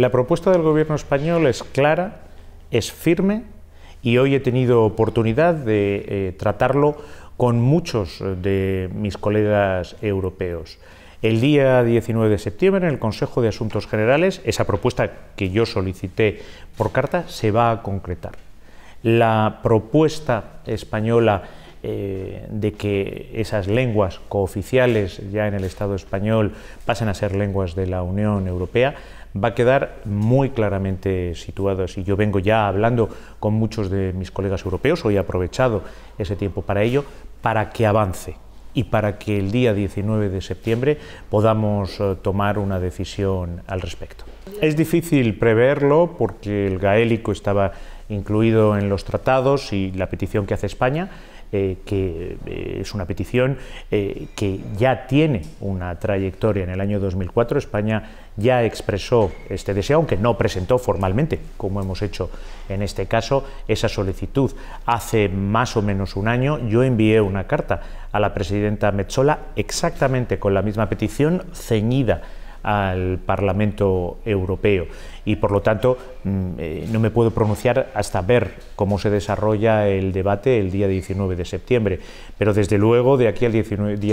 La propuesta del gobierno español es clara, es firme y hoy he tenido oportunidad de eh, tratarlo con muchos eh, de mis colegas europeos. El día 19 de septiembre, en el Consejo de Asuntos Generales, esa propuesta que yo solicité por carta se va a concretar. La propuesta española eh, de que esas lenguas cooficiales ya en el Estado español pasen a ser lenguas de la Unión Europea, va a quedar muy claramente situado. Y yo vengo ya hablando con muchos de mis colegas europeos, hoy he aprovechado ese tiempo para ello, para que avance y para que el día 19 de septiembre podamos eh, tomar una decisión al respecto. Es difícil preverlo porque el gaélico estaba incluido en los tratados y la petición que hace España, eh, que eh, es una petición eh, que ya tiene una trayectoria en el año 2004. España ya expresó este deseo, aunque no presentó formalmente, como hemos hecho en este caso, esa solicitud. Hace más o menos un año yo envié una carta a la presidenta Metzola exactamente con la misma petición ceñida al Parlamento Europeo. Y por lo tanto, mm, eh, no me puedo pronunciar hasta ver cómo se desarrolla el debate el día 19 de septiembre. Pero desde luego, de aquí al día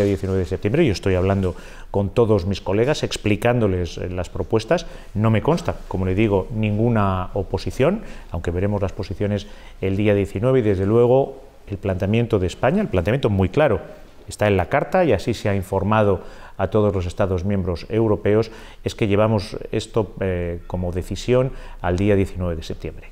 19 de septiembre, yo estoy hablando con todos mis colegas, explicándoles eh, las propuestas. No me consta, como le digo, ninguna oposición, aunque veremos las posiciones el día 19 y desde luego el planteamiento de España, el planteamiento muy claro está en la Carta y así se ha informado a todos los Estados miembros europeos, es que llevamos esto eh, como decisión al día 19 de septiembre.